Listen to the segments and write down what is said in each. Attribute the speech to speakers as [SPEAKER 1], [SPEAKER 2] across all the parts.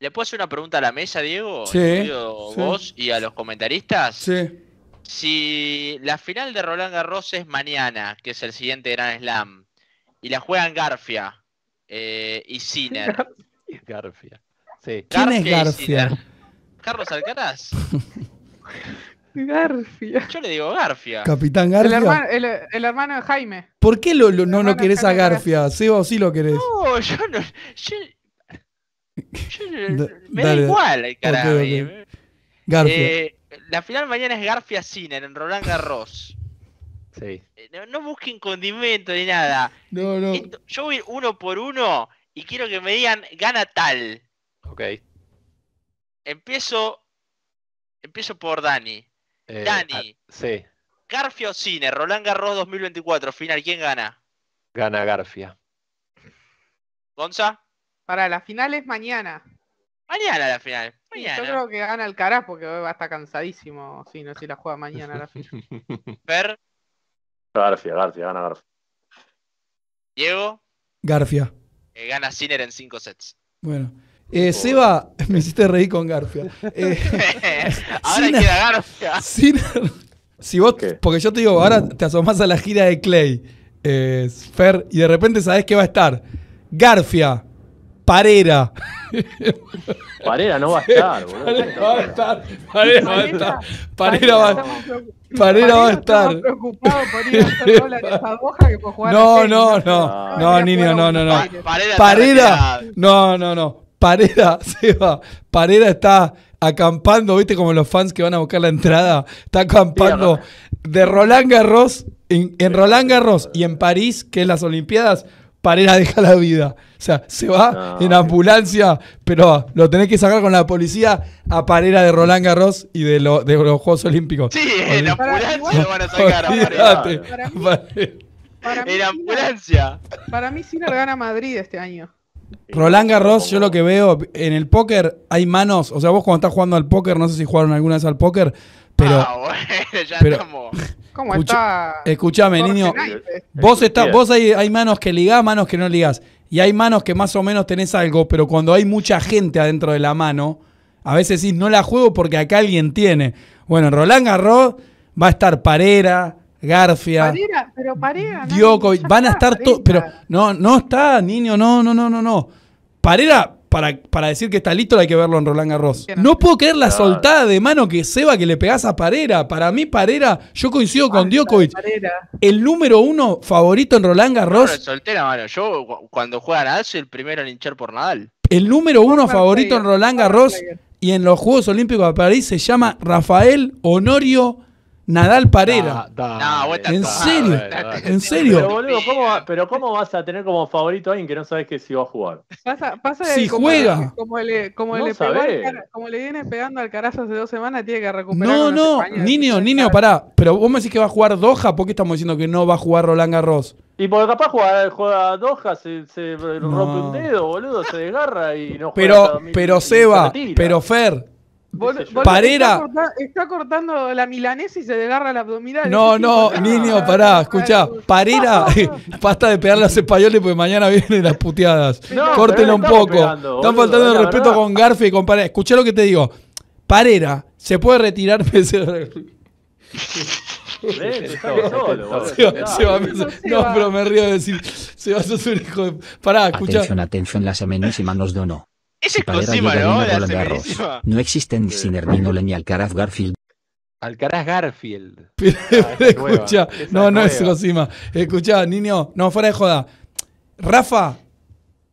[SPEAKER 1] ¿Le puedo hacer una pregunta a la mesa, Diego? Sí. Vos y a los comentaristas. Sí. Si la final de Roland Garros es mañana, que es el siguiente Gran Slam, y la juegan Garfia eh, y Sinner. Garfia.
[SPEAKER 2] Sí. ¿Quién es Garfia?
[SPEAKER 1] ¿Carlos Alcaraz? Garfia. Yo le digo Garfia.
[SPEAKER 2] Capitán Garfia.
[SPEAKER 1] El hermano, de Jaime.
[SPEAKER 2] ¿Por qué no lo querés a Garfia? Garfia? vos sí lo querés.
[SPEAKER 1] No, yo no.
[SPEAKER 2] me da igual Garfia. Eh,
[SPEAKER 1] la final mañana es Garfia Ciner en Roland Garros. Eh, no, busquen condimento ni nada.
[SPEAKER 2] yo
[SPEAKER 1] voy uno por uno y quiero que me digan gana tal. Ok. Empiezo. Empiezo por Dani. Eh, Dani. Ah, sí. Garfia o Ciner, Roland Garros 2024, final, ¿quién gana? Gana Garfia. ¿Gonza? Para la final es mañana. Mañana la final. yo creo que gana el carajo porque va a estar cansadísimo si sí, no si la juega mañana la final. Fer. Garfia, Garfia, gana Garfia.
[SPEAKER 2] Diego. Garfia.
[SPEAKER 1] Eh, gana Sinner en 5 sets.
[SPEAKER 2] Bueno. Eh, Seba, me hiciste reír con Garfia. Eh, ahora Sinner, queda Garfia. Sinner, si vos, porque yo te digo, ahora te asomás a la gira de Clay, eh, Fer, y de repente sabés que va a estar Garfia, Parera.
[SPEAKER 1] Parera no va a estar, boludo.
[SPEAKER 2] Parera va a estar. Parera va a estar. Parera va a estar. No, no, no. Ah. No, niño, no, no, no. Parera. No, no, no. Parera, Seba. Parera está acampando, ¿viste? Como los fans que van a buscar la entrada. Está acampando de Roland Garros, en, en Roland Garros y en París, que es las Olimpiadas, Parera deja la vida. O sea, se va en ambulancia, pero lo tenés que sacar con la policía a parera de Roland Garros y de, lo, de los Juegos Olímpicos. Sí, en ambulancia lo van a sacar Para en ambulancia. Para mí Sinner gana Madrid este año. Roland Garros, yo lo que veo en el póker hay manos, o sea, vos cuando estás jugando al póker, no sé si jugaron alguna vez al póker, pero ah,
[SPEAKER 1] estamos.
[SPEAKER 2] ¿Cómo está? Escuchame, niño. Este. Vos está, vos hay, hay manos que ligás, manos que no ligás y hay manos que más o menos tenés algo, pero cuando hay mucha gente adentro de la mano, a veces sí no la juego porque acá alguien tiene. Bueno, Roland Garros va a estar Parera, Garfia. Parera, pero Parera. van a estar todos, pero no, no está, niño, no, no, no, no, no. Parera para, decir que está listo hay que verlo en Roland Garros. No puedo creer la soltada de mano que Seba que le pegás a Parera. Para mí, Parera, yo coincido con Djokovic. El número uno favorito en Roland Garros. No,
[SPEAKER 1] soltera, mano. Yo cuando juega Nadal soy el primero en hinchar por Nadal.
[SPEAKER 2] El número uno favorito en Roland Garros y en los Juegos Olímpicos de París se llama Rafael Honorio Nadal Parera. Ah, ¿En serio? ¿En serio? Pero, boludo,
[SPEAKER 1] ¿cómo, pero ¿cómo vas a tener como favorito a alguien que no sabes que si va a jugar?
[SPEAKER 2] si juega. Como le, como, le viene pegando al carajo hace dos semanas, tiene que recuperar. No, no, niño, niño, pará. Pero vos me decís que va a jugar Doha, ¿por qué estamos diciendo que no va a jugar Roland Garros? Y porque capaz
[SPEAKER 1] juega, juega Doha, se, se rompe un dedo, boludo, se desgarra y no juega. Pero, pero Seba, pero
[SPEAKER 2] Fer, Parera. Está, cortando la milanesa y se desgarra la abdominal. No, no, niño, pará, escuchá. Parera, basta de pegar las los españoles porque mañana vienen las puteadas. Córtenlo un poco. Están faltando el respeto con Garfi y con Parera. Escuchá lo que te digo. Parera, se puede retirar No, pero me río de decir, se va a un hijo de... Pará, escucha. Atención,
[SPEAKER 1] atención, nos
[SPEAKER 2] es exclusiva, ¿no?
[SPEAKER 1] No existen sin Hermínola ni Alcaraz Garfield.
[SPEAKER 2] Alcaraz Garfield. Ah, escucha, no, no es Cosima. Escucha, niño, no, fuera de joda. Rafa,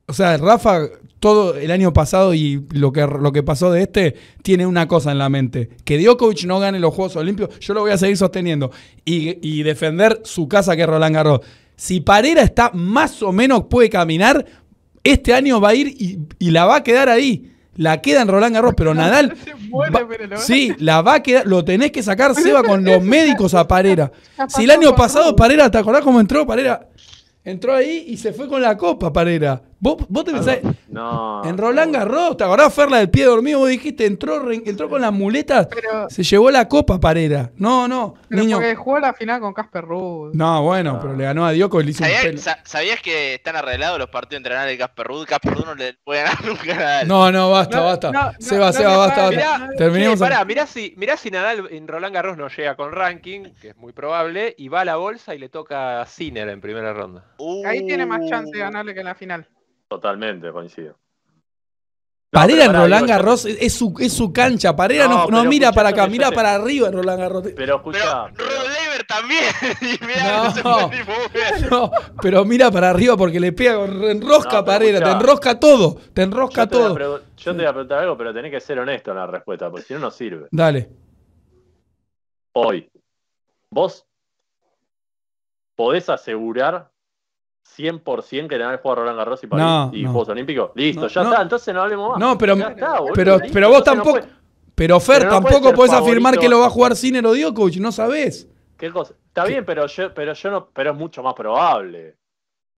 [SPEAKER 2] o sea, Rafa, todo el año pasado y lo que, lo que pasó de este, tiene una cosa en la mente: que Djokovic no gane los Juegos Olímpicos, yo lo voy a seguir sosteniendo. Y, defender su casa que Roland Garros. Si Parera está más o menos puede caminar, este año va a ir y, la va a quedar ahí. La queda en Roland Garros, pero Nadal. sí, la va a quedar. Lo tenés que sacar, va con los médicos a Parera. Si el año pasado Parera, ¿te acordás cómo entró Parera? Entró ahí y se fue con la copa, Parera. ¿Vos, vos te pensás? No. En Roland Garros, ¿te acordás, Ferla, del pie dormido? Vos dijiste, entró, entró con las muletas, se llevó la copa Parera. No, no. niño. porque jugó la final con Casper Ruud. No, bueno, pero le ganó a Dioco y le ¿Sabías,
[SPEAKER 1] que están arreglados los partidos entre Nadal y Casper Ruud? Casper Ruud no le puede ganar nunca a Nadal. No, no, basta, basta. Se va se va basta. Terminemos. mirá, si, Nadal en Roland Garros no llega con ranking, que es muy probable, y va a la bolsa y le toca a Sinner en primera ronda. Uh. Ahí tiene más chance de ganarle que en la final. Totalmente, coincido.
[SPEAKER 2] Parera en Roland Garros es su, es su cancha. Parera no, mira para acá, mira para arriba en Roland Garros. Pero escucha. Pero, también. no, pero mira para arriba porque le pega, enrosca Parera, te enrosca todo. Te enrosca todo. yo te voy
[SPEAKER 1] a preguntar algo, pero tenés que ser honesto en la respuesta, porque si no, no sirve. Dale. Hoy, vos podés asegurar 100% que le van a jugar Roland Garros y, París y Juegos Olímpicos. Listo, ya está, entonces no hablemos
[SPEAKER 2] más. No, pero, pero, vos tampoco. pero Fer, tampoco podés afirmar que lo va a jugar Sinner o Djokovic, no sabés. ¿Qué cosa? Está bien, pero yo, pero yo no, pero es mucho más probable.